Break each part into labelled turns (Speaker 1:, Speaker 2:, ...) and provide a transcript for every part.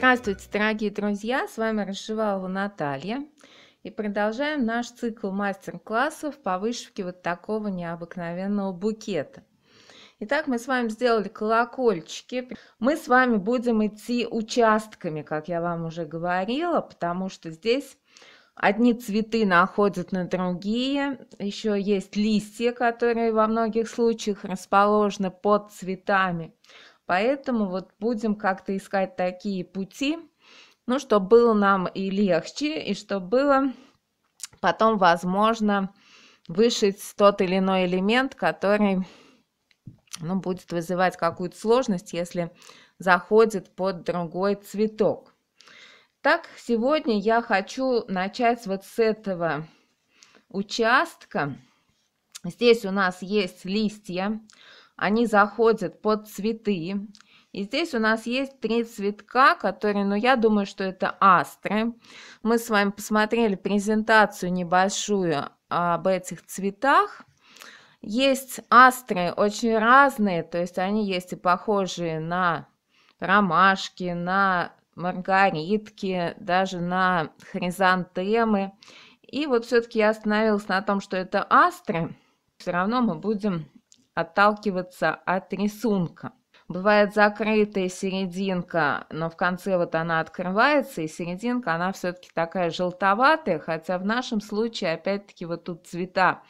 Speaker 1: Здравствуйте, дорогие друзья! С вами Расшивалова Наталья. И продолжаем наш цикл мастер-классов по вышивке вот такого необыкновенного букета. Итак, мы с вами сделали колокольчики. Мы с вами будем идти участками, как я вам уже говорила, потому что здесь одни цветы находят на другие. Еще есть листья, которые во многих случаях расположены под цветами. Поэтому вот будем как-то искать такие пути, ну, чтобы было нам и легче, и чтобы было потом возможно вышить тот или иной элемент, который ну, будет вызывать какую-то сложность, если заходит под другой цветок. Так, сегодня я хочу начать вот с этого участка. Здесь у нас есть листья. Они заходят под цветы. И здесь у нас есть три цветка, которые, ну, я думаю, что это астры. Мы с вами посмотрели презентацию небольшую об этих цветах. Есть астры очень разные, то есть они есть и похожие на ромашки, на маргаритки, даже на хризантемы. И вот все-таки я остановилась на том, что это астры. Все равно мы будем отталкиваться от рисунка. Бывает закрытая серединка, но в конце вот она открывается, и серединка, она все-таки такая желтоватая, хотя в нашем случае, опять-таки, вот тут цвета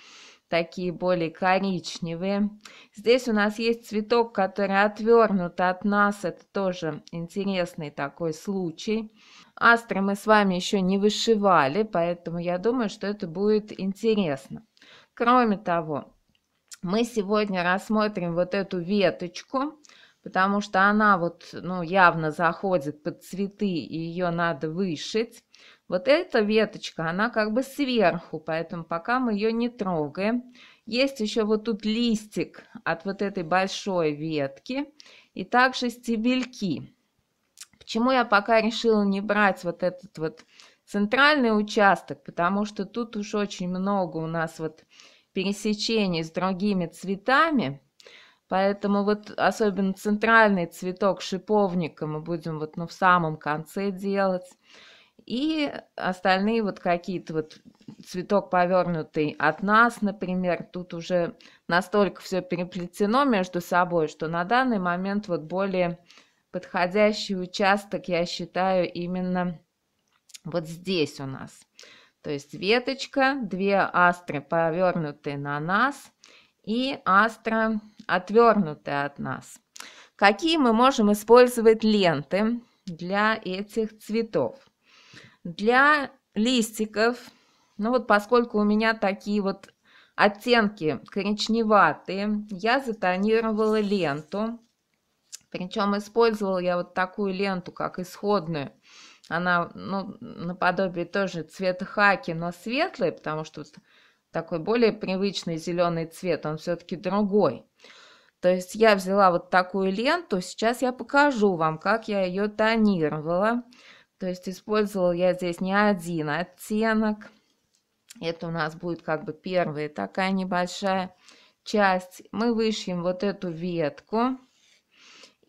Speaker 1: такие более коричневые. Здесь у нас есть цветок, который отвернут от нас. Это тоже интересный такой случай. Астры мы с вами еще не вышивали, поэтому я думаю, что это будет интересно. Кроме того, мы сегодня рассмотрим вот эту веточку, потому что она вот ну, явно заходит под цветы, и ее надо вышить. Вот эта веточка, она как бы сверху, поэтому пока мы ее не трогаем. Есть еще вот тут листик от вот этой большой ветки и также стебельки. Почему я пока решила не брать вот этот вот центральный участок, потому что тут уж очень много у нас вот пересечении с другими цветами, поэтому вот особенно центральный цветок шиповника мы будем вот ну, в самом конце делать. И остальные вот какие-то вот цветок повернутый от нас, например, тут уже настолько все переплетено между собой, что на данный момент вот более подходящий участок, я считаю, именно вот здесь у нас. То есть веточка, две астры повернутые на нас и астра отвернутая от нас. Какие мы можем использовать ленты для этих цветов? Для листиков, ну вот поскольку у меня такие вот оттенки коричневатые, я затонировала ленту. Причем использовала я вот такую ленту, как исходную. Она, ну, наподобие тоже цвета хаки, но светлый, потому что такой более привычный зеленый цвет, он все-таки другой. То есть я взяла вот такую ленту, сейчас я покажу вам, как я ее тонировала. То есть использовала я здесь не один оттенок. Это у нас будет как бы первая такая небольшая часть. Мы вышьем вот эту ветку.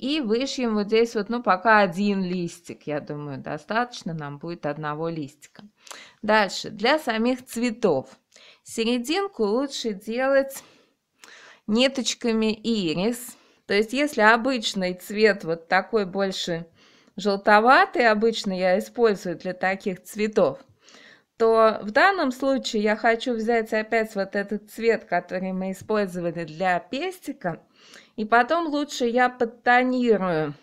Speaker 1: И вышьем вот здесь вот, ну, пока один листик, я думаю, достаточно нам будет одного листика. Дальше, для самих цветов. Серединку лучше делать ниточками ирис. То есть, если обычный цвет вот такой больше желтоватый, обычно я использую для таких цветов, то в данном случае я хочу взять опять вот этот цвет, который мы использовали для пестика, и потом лучше я подтонирую.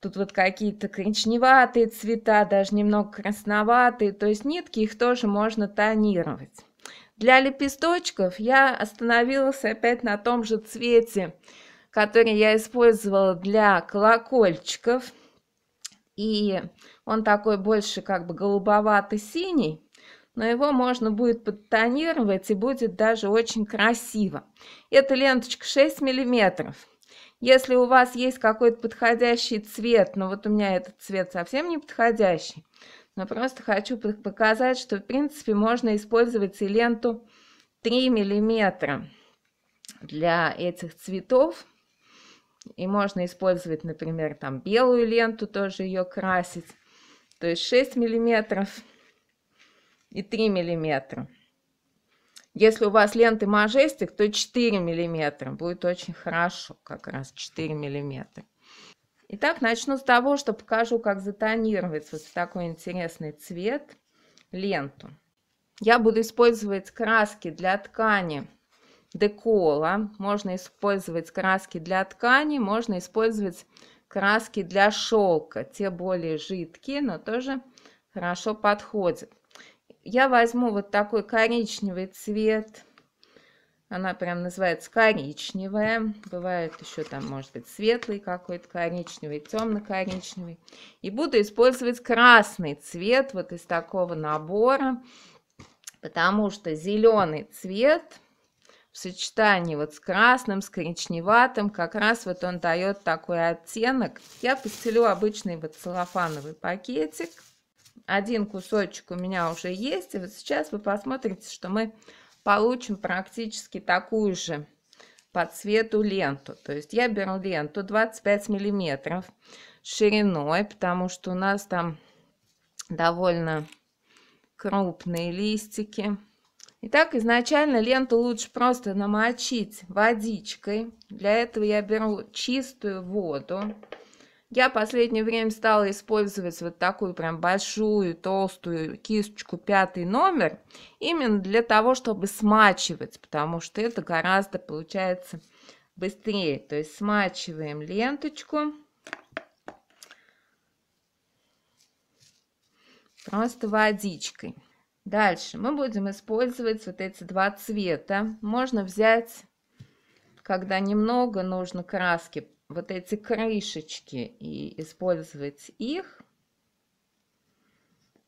Speaker 1: Тут вот какие-то коричневатые цвета, даже немного красноватые. То есть нитки их тоже можно тонировать. Для лепесточков я остановилась опять на том же цвете, который я использовала для колокольчиков. И он такой больше как бы голубовато-синий но его можно будет подтонировать и будет даже очень красиво. Эта ленточка 6 миллиметров. Если у вас есть какой-то подходящий цвет, но ну, вот у меня этот цвет совсем не подходящий, но просто хочу показать, что в принципе можно использовать и ленту 3 миллиметра для этих цветов. И можно использовать, например, там белую ленту, тоже ее красить. То есть 6 миллиметров и 3 миллиметра. Если у вас ленты мажестик, то 4 миллиметра. Будет очень хорошо, как раз 4 миллиметра. Итак, начну с того, что покажу, как затонировать вот такой интересный цвет ленту. Я буду использовать краски для ткани декола. Можно использовать краски для ткани, можно использовать краски для шелка. Те более жидкие, но тоже хорошо подходят. Я возьму вот такой коричневый цвет. Она прям называется коричневая. Бывает еще там, может быть, светлый какой-то коричневый, темно-коричневый. И буду использовать красный цвет вот из такого набора, потому что зеленый цвет в сочетании вот с красным, с коричневатым, как раз вот он дает такой оттенок. Я постелю обычный вот целлофановый пакетик один кусочек у меня уже есть. И вот сейчас вы посмотрите, что мы получим практически такую же по цвету ленту. То есть я беру ленту 25 миллиметров шириной, потому что у нас там довольно крупные листики. Итак, изначально ленту лучше просто намочить водичкой. Для этого я беру чистую воду. Я последнее время стала использовать вот такую прям большую толстую кисточку пятый номер, именно для того, чтобы смачивать, потому что это гораздо получается быстрее. То есть смачиваем ленточку. Просто водичкой. Дальше мы будем использовать вот эти два цвета. Можно взять, когда немного нужно краски вот эти крышечки и использовать их,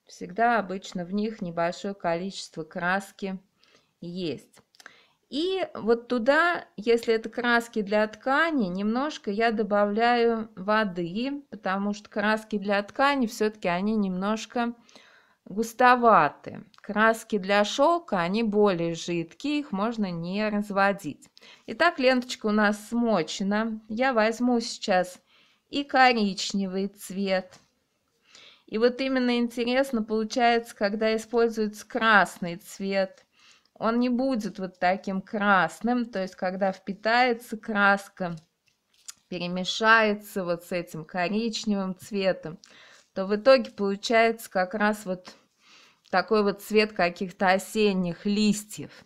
Speaker 1: всегда обычно в них небольшое количество краски есть. И вот туда, если это краски для ткани, немножко я добавляю воды, потому что краски для ткани все-таки они немножко густоваты. Краски для шелка, они более жидкие, их можно не разводить. Итак, ленточка у нас смочена. Я возьму сейчас и коричневый цвет. И вот именно интересно получается, когда используется красный цвет. Он не будет вот таким красным, то есть когда впитается краска, перемешается вот с этим коричневым цветом, то в итоге получается как раз вот такой вот цвет каких-то осенних листьев.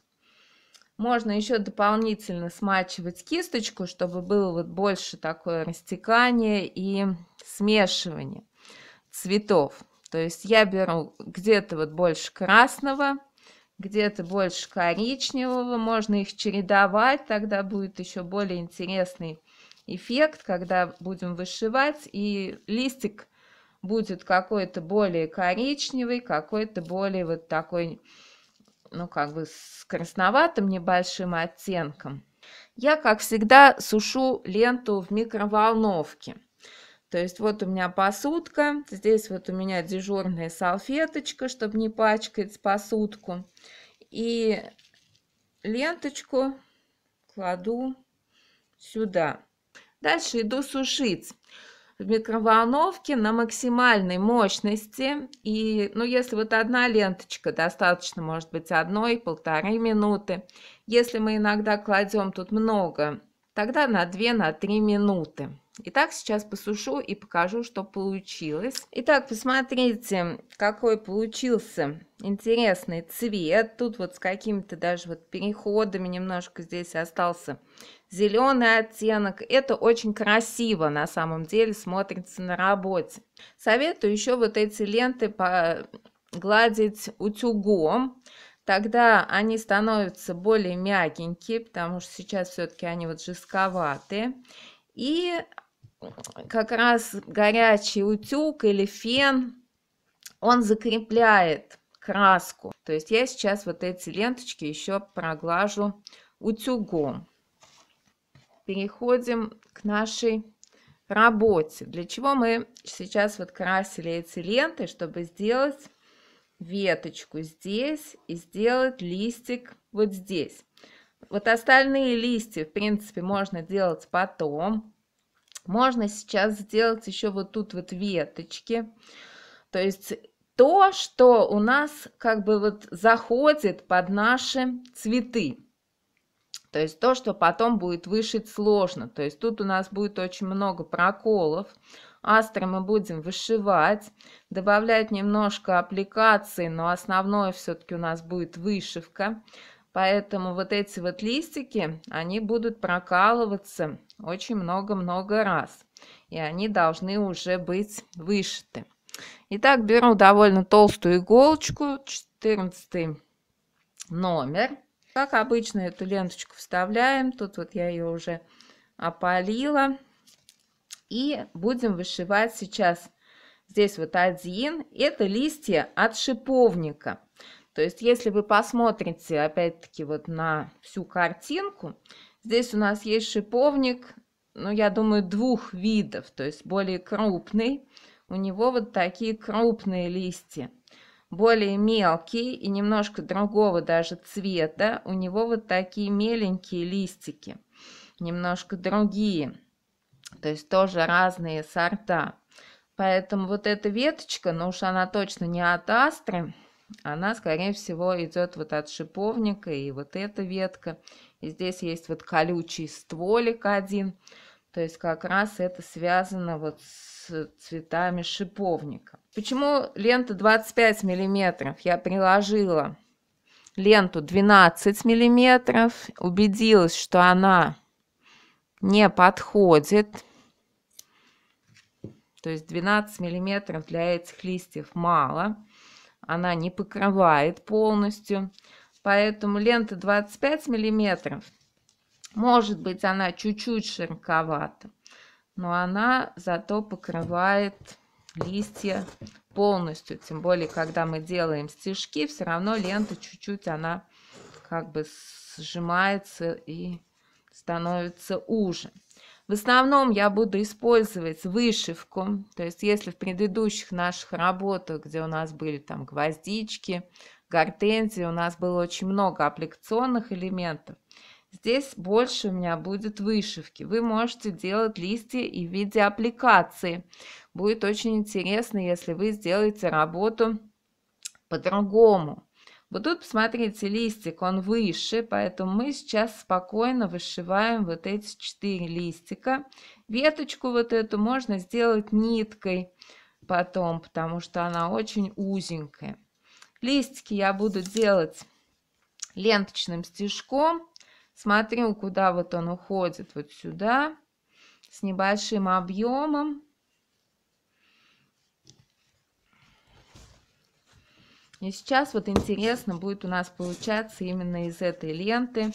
Speaker 1: Можно еще дополнительно смачивать кисточку, чтобы было вот больше такое растекание и смешивание цветов. То есть я беру где-то вот больше красного, где-то больше коричневого, можно их чередовать, тогда будет еще более интересный эффект, когда будем вышивать, и листик будет какой-то более коричневый, какой-то более вот такой, ну, как бы с красноватым небольшим оттенком. Я, как всегда, сушу ленту в микроволновке. То есть вот у меня посудка, здесь вот у меня дежурная салфеточка, чтобы не пачкать посудку. И ленточку кладу сюда. Дальше иду сушить в микроволновке на максимальной мощности. И, ну, если вот одна ленточка, достаточно, может быть, одной, полторы минуты. Если мы иногда кладем тут много, тогда на 2-3 на минуты. Итак, сейчас посушу и покажу, что получилось. Итак, посмотрите, какой получился интересный цвет. Тут вот с какими-то даже вот переходами немножко здесь остался зеленый оттенок. Это очень красиво на самом деле смотрится на работе. Советую еще вот эти ленты гладить утюгом. Тогда они становятся более мягенькие, потому что сейчас все-таки они вот жестковатые. И как раз горячий утюг или фен, он закрепляет краску. То есть я сейчас вот эти ленточки еще проглажу утюгом переходим к нашей работе. Для чего мы сейчас вот красили эти ленты, чтобы сделать веточку здесь и сделать листик вот здесь. Вот остальные листья, в принципе, можно делать потом. Можно сейчас сделать еще вот тут вот веточки. То есть то, что у нас как бы вот заходит под наши цветы. То есть то, что потом будет вышить сложно. То есть тут у нас будет очень много проколов. Астро мы будем вышивать, добавлять немножко аппликации, но основное все-таки у нас будет вышивка. Поэтому вот эти вот листики, они будут прокалываться очень много-много раз. И они должны уже быть вышиты. Итак, беру довольно толстую иголочку, 14 номер. Как обычно, эту ленточку вставляем. Тут вот я ее уже опалила. И будем вышивать сейчас здесь вот один. Это листья от шиповника. То есть, если вы посмотрите, опять-таки, вот на всю картинку, здесь у нас есть шиповник, ну, я думаю, двух видов, то есть более крупный. У него вот такие крупные листья более мелкий и немножко другого даже цвета, у него вот такие меленькие листики, немножко другие, то есть тоже разные сорта. Поэтому вот эта веточка, ну уж она точно не от астры, она, скорее всего, идет вот от шиповника и вот эта ветка. И здесь есть вот колючий стволик один, то есть как раз это связано вот с цветами шиповника. Почему лента 25 миллиметров? Я приложила ленту 12 миллиметров, убедилась, что она не подходит. То есть 12 миллиметров для этих листьев мало. Она не покрывает полностью. Поэтому лента 25 миллиметров, может быть, она чуть-чуть широковата но она зато покрывает листья полностью. Тем более, когда мы делаем стежки, все равно лента чуть-чуть она как бы сжимается и становится уже. В основном я буду использовать вышивку, то есть если в предыдущих наших работах, где у нас были там гвоздички, гортензии, у нас было очень много аппликационных элементов – Здесь больше у меня будет вышивки. Вы можете делать листья и в виде аппликации. Будет очень интересно, если вы сделаете работу по-другому. Вот тут, посмотрите, листик, он выше, поэтому мы сейчас спокойно вышиваем вот эти четыре листика. Веточку вот эту можно сделать ниткой потом, потому что она очень узенькая. Листики я буду делать ленточным стежком. Смотрю, куда вот он уходит, вот сюда, с небольшим объемом. И сейчас вот интересно будет у нас получаться именно из этой ленты,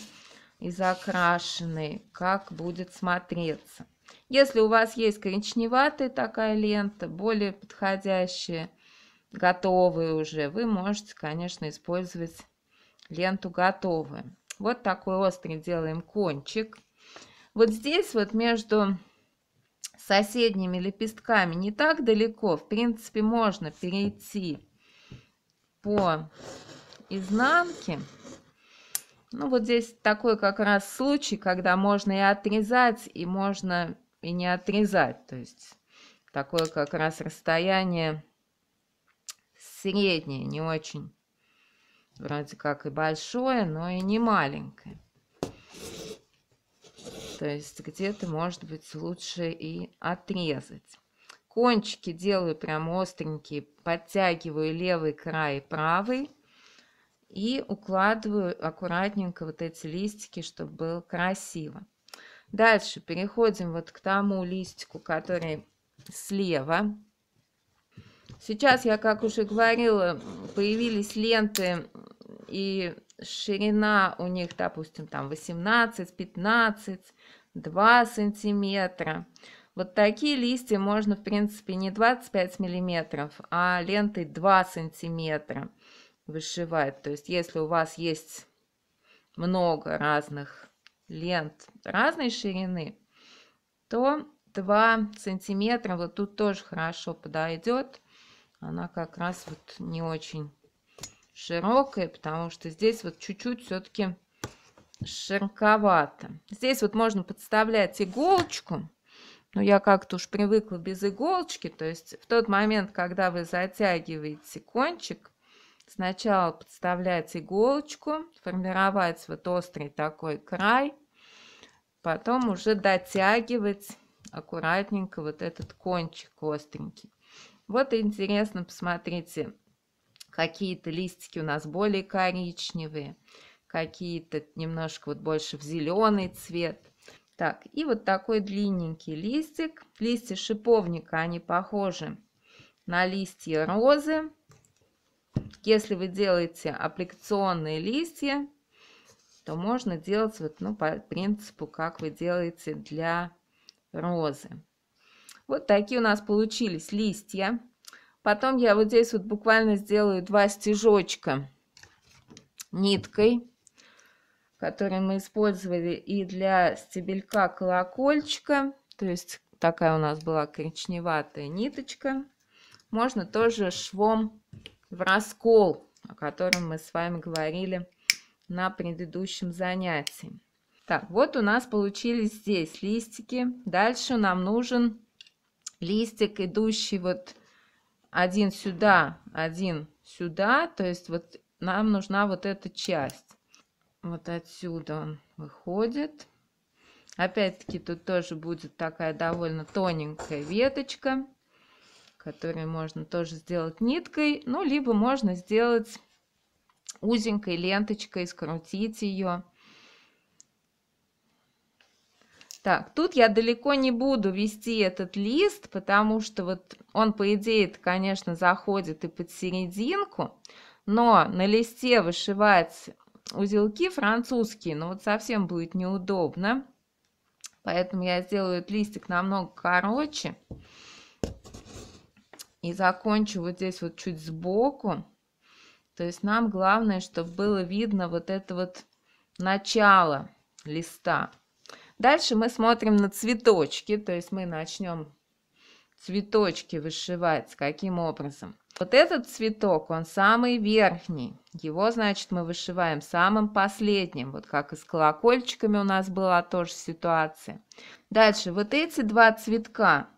Speaker 1: из окрашенной, как будет смотреться. Если у вас есть коричневатая такая лента, более подходящая, готовые уже, вы можете, конечно, использовать ленту готовую. Вот такой острый делаем кончик. Вот здесь вот между соседними лепестками не так далеко, в принципе, можно перейти по изнанке. Ну, вот здесь такой как раз случай, когда можно и отрезать, и можно и не отрезать. То есть такое как раз расстояние среднее, не очень Вроде как и большое, но и не маленькое. То есть где-то, может быть, лучше и отрезать. Кончики делаю прям остренькие, подтягиваю левый край и правый. И укладываю аккуратненько вот эти листики, чтобы было красиво. Дальше переходим вот к тому листику, который слева. Сейчас, я как уже говорила, появились ленты и ширина у них, допустим, там 18, 15, 2 сантиметра. Вот такие листья можно, в принципе, не 25 миллиметров, а лентой 2 сантиметра вышивать. То есть, если у вас есть много разных лент разной ширины, то 2 сантиметра вот тут тоже хорошо подойдет она как раз вот не очень широкая, потому что здесь вот чуть-чуть все-таки широковато. Здесь вот можно подставлять иголочку, но я как-то уж привыкла без иголочки, то есть в тот момент, когда вы затягиваете кончик, сначала подставлять иголочку, формировать вот острый такой край, потом уже дотягивать аккуратненько вот этот кончик остренький. Вот интересно, посмотрите, какие-то листики у нас более коричневые, какие-то немножко вот больше в зеленый цвет. Так, и вот такой длинненький листик. Листья шиповника, они похожи на листья розы. Если вы делаете аппликационные листья, то можно делать вот, ну, по принципу, как вы делаете для розы. Вот такие у нас получились листья. Потом я вот здесь вот буквально сделаю два стежочка ниткой, которые мы использовали и для стебелька колокольчика. То есть такая у нас была коричневатая ниточка. Можно тоже швом в раскол, о котором мы с вами говорили на предыдущем занятии. Так, вот у нас получились здесь листики. Дальше нам нужен листик, идущий вот один сюда, один сюда, то есть вот нам нужна вот эта часть. Вот отсюда он выходит. Опять-таки тут тоже будет такая довольно тоненькая веточка, которую можно тоже сделать ниткой, ну, либо можно сделать узенькой ленточкой, скрутить ее. Так, тут я далеко не буду вести этот лист, потому что вот он, по идее, конечно, заходит и под серединку, но на листе вышивать узелки французские, ну вот совсем будет неудобно. Поэтому я сделаю этот листик намного короче. И закончу вот здесь вот чуть сбоку. То есть нам главное, чтобы было видно вот это вот начало листа. Дальше мы смотрим на цветочки, то есть мы начнем цветочки вышивать. Каким образом? Вот этот цветок, он самый верхний. Его, значит, мы вышиваем самым последним. Вот как и с колокольчиками у нас была тоже ситуация. Дальше, вот эти два цветка,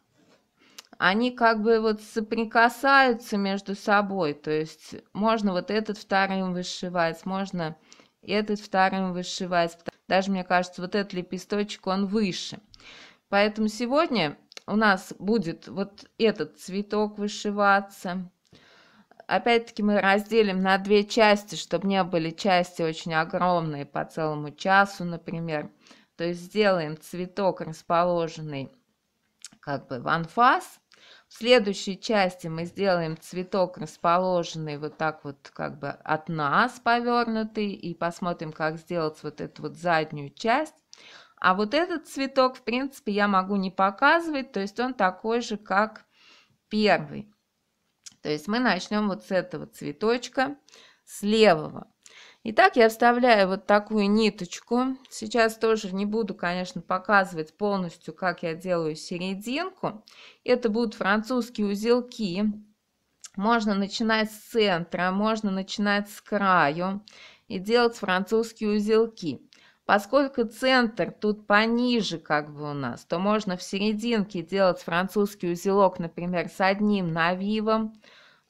Speaker 1: они как бы вот соприкасаются между собой. То есть можно вот этот вторым вышивать, можно этот вторым вышивать. Даже, мне кажется, вот этот лепесточек, он выше. Поэтому сегодня у нас будет вот этот цветок вышиваться. Опять-таки мы разделим на две части, чтобы не были части очень огромные по целому часу, например. То есть сделаем цветок, расположенный как бы в анфас, в следующей части мы сделаем цветок, расположенный вот так вот как бы от нас повернутый, и посмотрим, как сделать вот эту вот заднюю часть. А вот этот цветок, в принципе, я могу не показывать, то есть он такой же, как первый. То есть мы начнем вот с этого цветочка, с левого. Итак, я вставляю вот такую ниточку. Сейчас тоже не буду, конечно, показывать полностью, как я делаю серединку. Это будут французские узелки. Можно начинать с центра, можно начинать с краю и делать французские узелки. Поскольку центр тут пониже как бы у нас, то можно в серединке делать французский узелок, например, с одним навивом,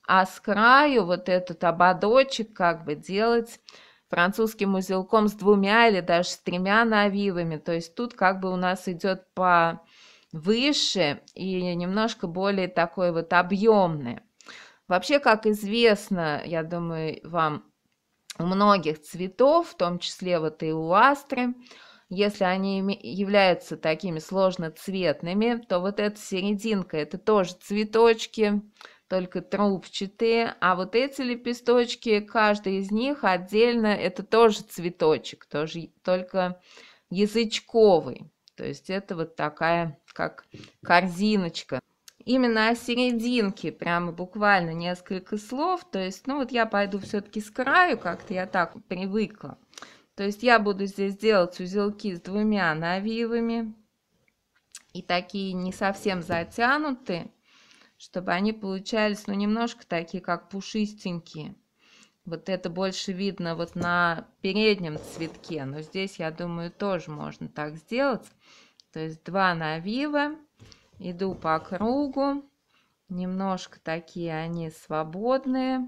Speaker 1: а с краю вот этот ободочек как бы делать французским узелком с двумя или даже с тремя навивами. То есть тут как бы у нас идет по выше и немножко более такой вот объемный. Вообще, как известно, я думаю, вам у многих цветов, в том числе вот и у астры, если они являются такими сложноцветными, то вот эта серединка, это тоже цветочки, только трубчатые, а вот эти лепесточки, каждый из них отдельно, это тоже цветочек, тоже только язычковый. То есть это вот такая, как корзиночка. Именно о серединке, прямо буквально несколько слов. То есть, ну вот я пойду все-таки с краю, как-то я так привыкла. То есть я буду здесь делать узелки с двумя навивами. И такие не совсем затянутые чтобы они получались, ну, немножко такие, как пушистенькие. Вот это больше видно вот на переднем цветке, но здесь, я думаю, тоже можно так сделать. То есть два навива, иду по кругу, немножко такие они свободные.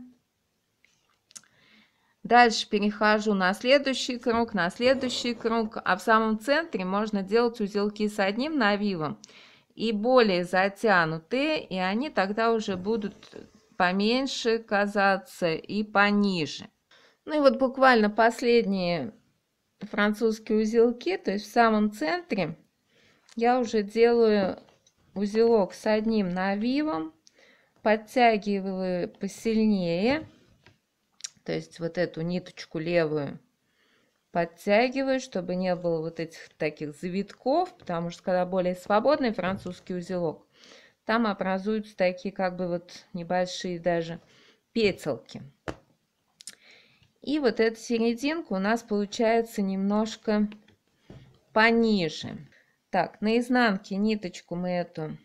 Speaker 1: Дальше перехожу на следующий круг, на следующий круг, а в самом центре можно делать узелки с одним навивом, и более затянутые, и они тогда уже будут поменьше казаться и пониже. Ну и вот буквально последние французские узелки, то есть в самом центре я уже делаю узелок с одним навивом, подтягиваю посильнее, то есть вот эту ниточку левую подтягиваю, чтобы не было вот этих таких завитков, потому что когда более свободный французский узелок, там образуются такие как бы вот небольшие даже петелки. И вот эта серединка у нас получается немножко пониже. Так, на изнанке ниточку мы эту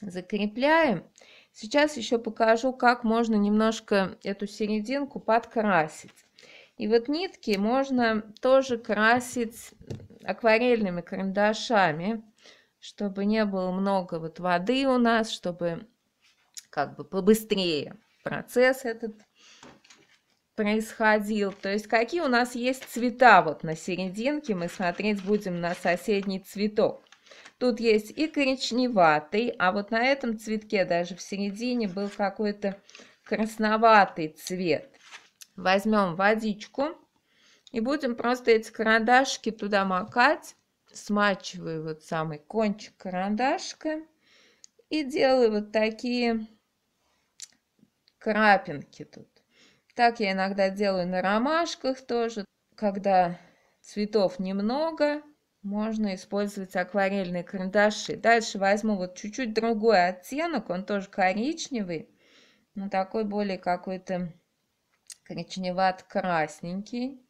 Speaker 1: закрепляем. Сейчас еще покажу, как можно немножко эту серединку подкрасить. И вот нитки можно тоже красить акварельными карандашами, чтобы не было много вот воды у нас, чтобы как бы побыстрее процесс этот происходил. То есть какие у нас есть цвета вот на серединке, мы смотреть будем на соседний цветок. Тут есть и коричневатый, а вот на этом цветке даже в середине был какой-то красноватый цвет возьмем водичку и будем просто эти карандашки туда макать. Смачиваю вот самый кончик карандашка и делаю вот такие крапинки тут. Так я иногда делаю на ромашках тоже. Когда цветов немного, можно использовать акварельные карандаши. Дальше возьму вот чуть-чуть другой оттенок, он тоже коричневый, но такой более какой-то коричневат-красненький.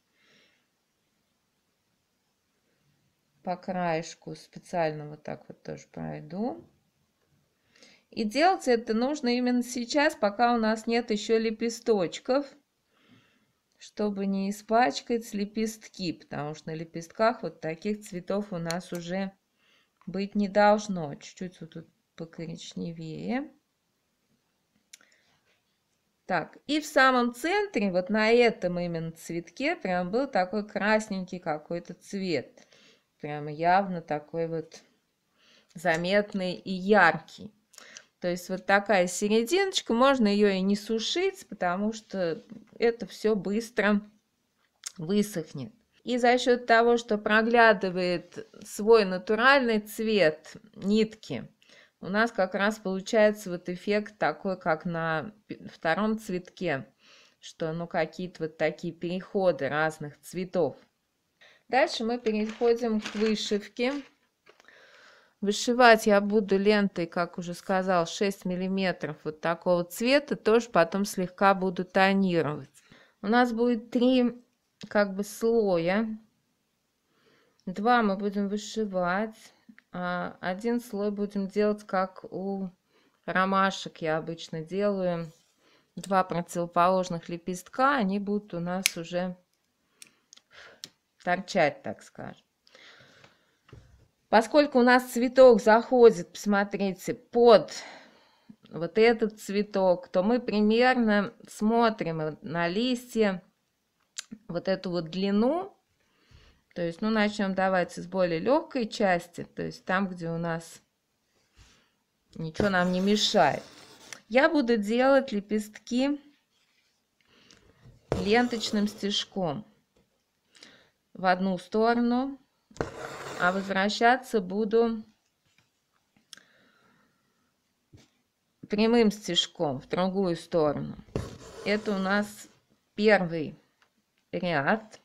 Speaker 1: По краешку специально вот так вот тоже пройду. И делать это нужно именно сейчас, пока у нас нет еще лепесточков, чтобы не испачкать лепестки, потому что на лепестках вот таких цветов у нас уже быть не должно. Чуть-чуть вот тут покоричневее. Так, и в самом центре, вот на этом именно цветке, прям был такой красненький какой-то цвет. Прям явно такой вот заметный и яркий. То есть вот такая серединочка, можно ее и не сушить, потому что это все быстро высохнет. И за счет того, что проглядывает свой натуральный цвет нитки, у нас как раз получается вот эффект такой, как на втором цветке, что ну какие-то вот такие переходы разных цветов. Дальше мы переходим к вышивке. Вышивать я буду лентой, как уже сказал, 6 миллиметров вот такого цвета, тоже потом слегка буду тонировать. У нас будет три как бы слоя. Два мы будем вышивать. А, один слой будем делать, как у ромашек я обычно делаю. Два противоположных лепестка, они будут у нас уже торчать, так скажем. Поскольку у нас цветок заходит, посмотрите, под вот этот цветок, то мы примерно смотрим на листья вот эту вот длину, то есть, ну, начнем давать с более легкой части, то есть там, где у нас ничего нам не мешает. Я буду делать лепестки ленточным стежком в одну сторону, а возвращаться буду прямым стежком в другую сторону. Это у нас первый ряд.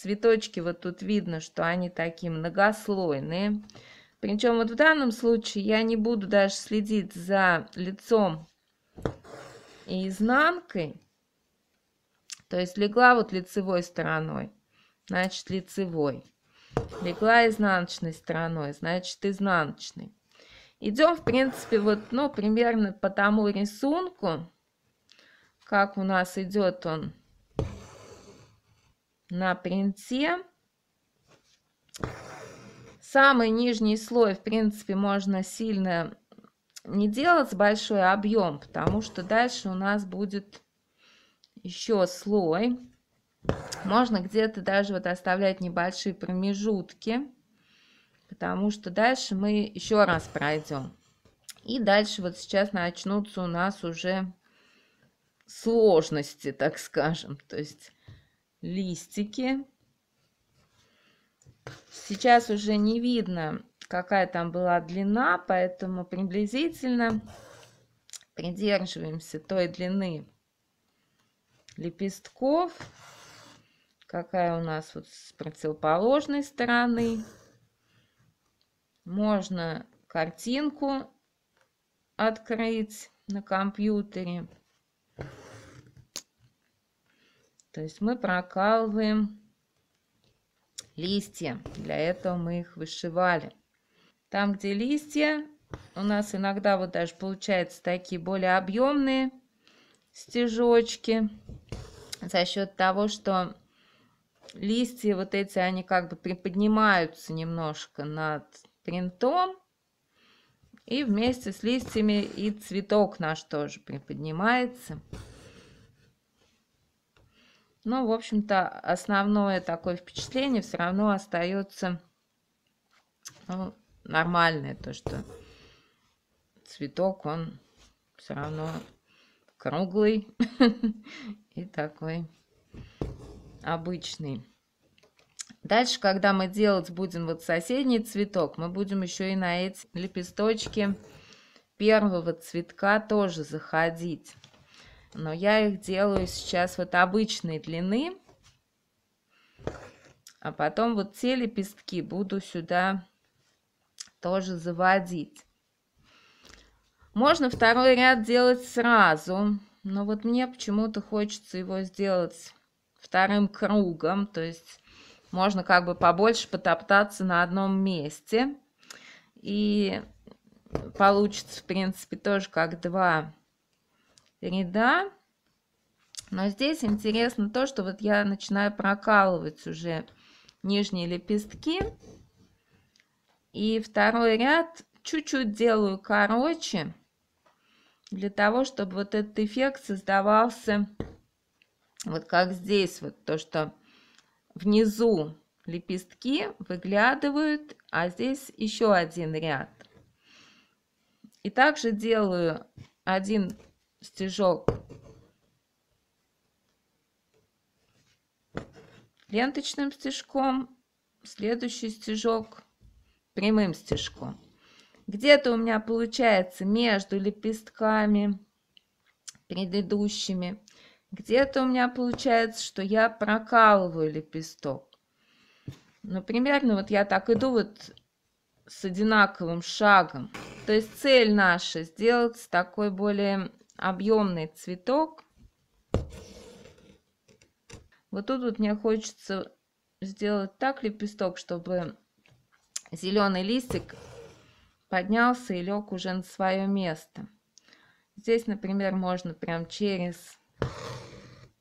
Speaker 1: Цветочки вот тут видно, что они такие многослойные. Причем вот в данном случае я не буду даже следить за лицом и изнанкой. То есть легла вот лицевой стороной, значит лицевой. Легла изнаночной стороной, значит изнаночной. Идем, в принципе, вот, ну, примерно по тому рисунку, как у нас идет он на принте. Самый нижний слой, в принципе, можно сильно не делать большой объем, потому что дальше у нас будет еще слой. Можно где-то даже вот оставлять небольшие промежутки, потому что дальше мы еще раз пройдем. И дальше вот сейчас начнутся у нас уже сложности, так скажем. То есть листики. Сейчас уже не видно, какая там была длина, поэтому приблизительно придерживаемся той длины лепестков, какая у нас вот с противоположной стороны. Можно картинку открыть на компьютере. То есть мы прокалываем листья. Для этого мы их вышивали. Там, где листья, у нас иногда вот даже получаются такие более объемные стежочки за счет того, что листья вот эти, они как бы приподнимаются немножко над принтом. И вместе с листьями и цветок наш тоже приподнимается. Ну, в общем-то, основное такое впечатление все равно остается ну, нормальное, то, что цветок, он все равно круглый и такой обычный. Дальше, когда мы делать будем вот соседний цветок, мы будем еще и на эти лепесточки первого цветка тоже заходить но я их делаю сейчас вот обычной длины, а потом вот те лепестки буду сюда тоже заводить. Можно второй ряд делать сразу, но вот мне почему-то хочется его сделать вторым кругом, то есть можно как бы побольше потоптаться на одном месте. И получится, в принципе, тоже как два ряда. Но здесь интересно то, что вот я начинаю прокалывать уже нижние лепестки. И второй ряд чуть-чуть делаю короче, для того, чтобы вот этот эффект создавался вот как здесь, вот то, что внизу лепестки выглядывают, а здесь еще один ряд. И также делаю один стежок ленточным стежком, следующий стежок прямым стежком. Где-то у меня получается между лепестками предыдущими, где-то у меня получается, что я прокалываю лепесток. Ну, примерно вот я так иду вот с одинаковым шагом. То есть цель наша сделать такой более объемный цветок. Вот тут вот мне хочется сделать так лепесток, чтобы зеленый листик поднялся и лег уже на свое место. Здесь, например, можно прям через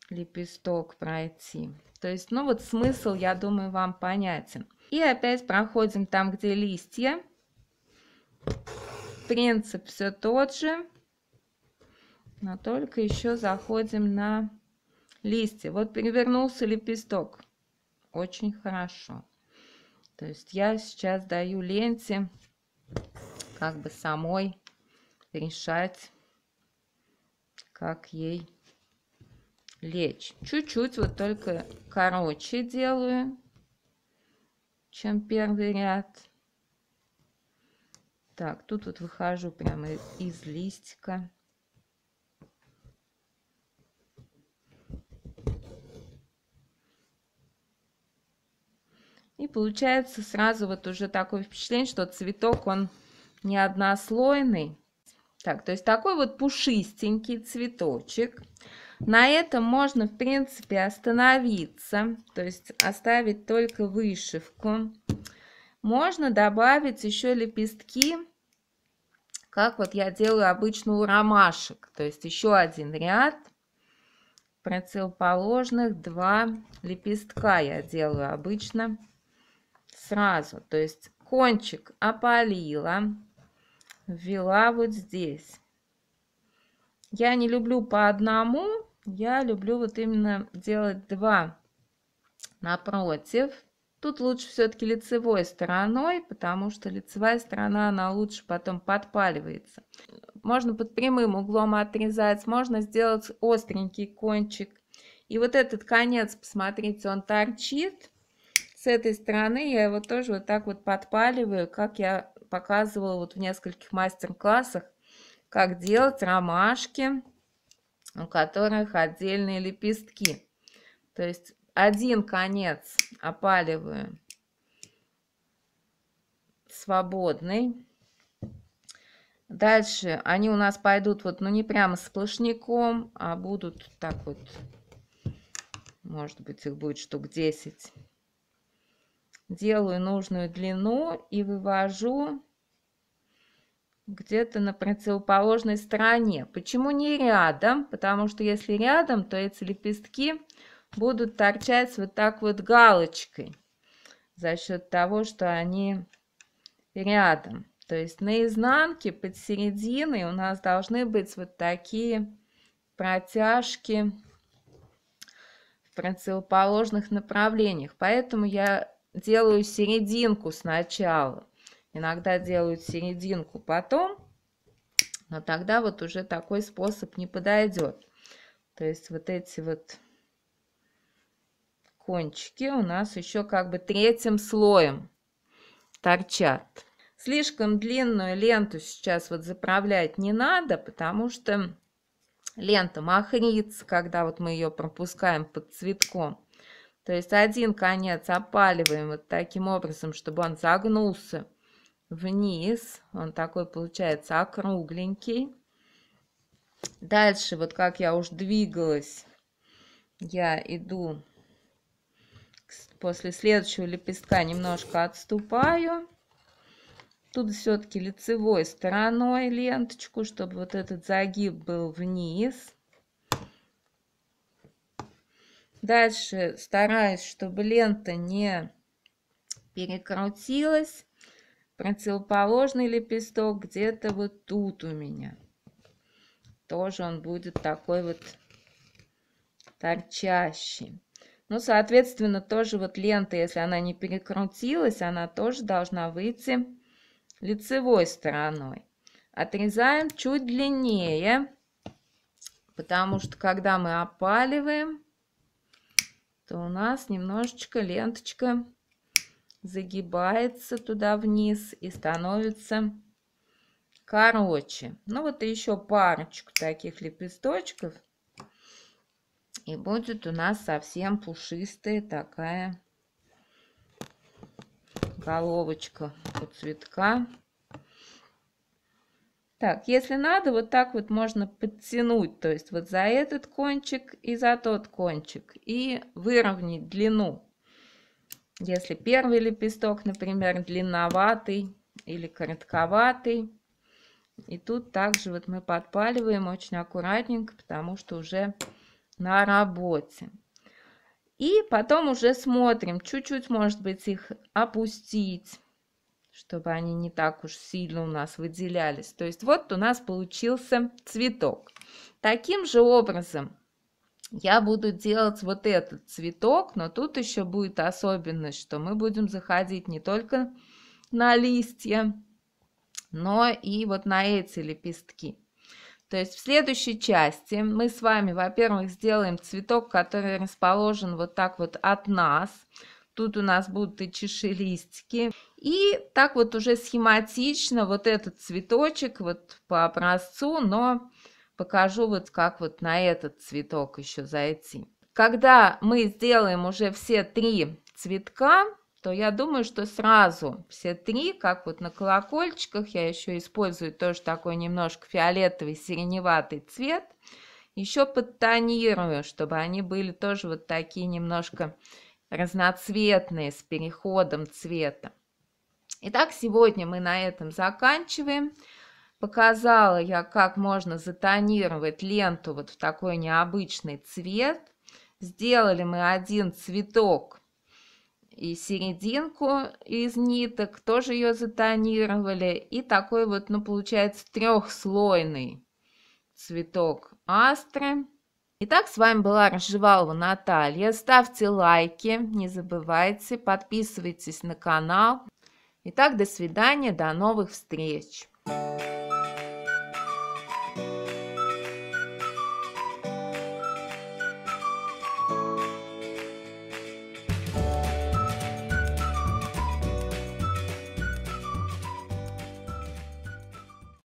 Speaker 1: лепесток пройти. То есть, ну вот смысл, я думаю, вам понятен. И опять проходим там, где листья. Принцип все тот же но только еще заходим на листья. Вот перевернулся лепесток. Очень хорошо. То есть я сейчас даю ленте как бы самой решать, как ей лечь. Чуть-чуть вот только короче делаю, чем первый ряд. Так, тут вот выхожу прямо из листика. И получается сразу вот уже такое впечатление, что цветок, он не однослойный. Так, то есть такой вот пушистенький цветочек. На этом можно, в принципе, остановиться, то есть оставить только вышивку. Можно добавить еще лепестки, как вот я делаю обычно у ромашек. То есть еще один ряд противоположных два лепестка я делаю обычно сразу. То есть кончик опалила, ввела вот здесь. Я не люблю по одному, я люблю вот именно делать два напротив. Тут лучше все-таки лицевой стороной, потому что лицевая сторона, она лучше потом подпаливается. Можно под прямым углом отрезать, можно сделать остренький кончик. И вот этот конец, посмотрите, он торчит. С этой стороны я его тоже вот так вот подпаливаю, как я показывала вот в нескольких мастер-классах, как делать ромашки, у которых отдельные лепестки. То есть один конец опаливаю свободный. Дальше они у нас пойдут вот, ну не прямо сплошняком, а будут так вот, может быть их будет штук 10 делаю нужную длину и вывожу где-то на противоположной стороне. Почему не рядом? Потому что если рядом, то эти лепестки будут торчать вот так вот галочкой за счет того, что они рядом. То есть на изнанке под серединой у нас должны быть вот такие протяжки в противоположных направлениях. Поэтому я делаю серединку сначала. Иногда делают серединку потом, но тогда вот уже такой способ не подойдет. То есть вот эти вот кончики у нас еще как бы третьим слоем торчат. Слишком длинную ленту сейчас вот заправлять не надо, потому что лента махрится, когда вот мы ее пропускаем под цветком. То есть один конец опаливаем вот таким образом, чтобы он загнулся вниз. Он такой получается округленький. Дальше, вот как я уж двигалась, я иду после следующего лепестка немножко отступаю. Тут все-таки лицевой стороной ленточку, чтобы вот этот загиб был вниз. Дальше стараюсь, чтобы лента не перекрутилась. Противоположный лепесток где-то вот тут у меня. Тоже он будет такой вот торчащий. Ну, соответственно, тоже вот лента, если она не перекрутилась, она тоже должна выйти лицевой стороной. Отрезаем чуть длиннее, потому что когда мы опаливаем, то у нас немножечко ленточка загибается туда вниз и становится короче. Ну вот еще парочку таких лепесточков. И будет у нас совсем пушистая такая головочка у цветка. Так, если надо, вот так вот можно подтянуть, то есть вот за этот кончик и за тот кончик, и выровнять длину. Если первый лепесток, например, длинноватый или коротковатый, и тут также вот мы подпаливаем очень аккуратненько, потому что уже на работе. И потом уже смотрим, чуть-чуть, может быть, их опустить чтобы они не так уж сильно у нас выделялись. То есть вот у нас получился цветок. Таким же образом я буду делать вот этот цветок, но тут еще будет особенность, что мы будем заходить не только на листья, но и вот на эти лепестки. То есть в следующей части мы с вами, во-первых, сделаем цветок, который расположен вот так вот от нас. Тут у нас будут и чешелистики, и так вот уже схематично вот этот цветочек вот по образцу, но покажу вот как вот на этот цветок еще зайти. Когда мы сделаем уже все три цветка, то я думаю, что сразу все три, как вот на колокольчиках, я еще использую тоже такой немножко фиолетовый сиреневатый цвет, еще подтонирую, чтобы они были тоже вот такие немножко разноцветные с переходом цвета. Итак, сегодня мы на этом заканчиваем. Показала я, как можно затонировать ленту вот в такой необычный цвет. Сделали мы один цветок и серединку из ниток, тоже ее затонировали. И такой вот, ну, получается, трехслойный цветок астры. Итак, с вами была Рожевалова Наталья. Ставьте лайки, не забывайте, подписывайтесь на канал. Итак, до свидания, до новых встреч!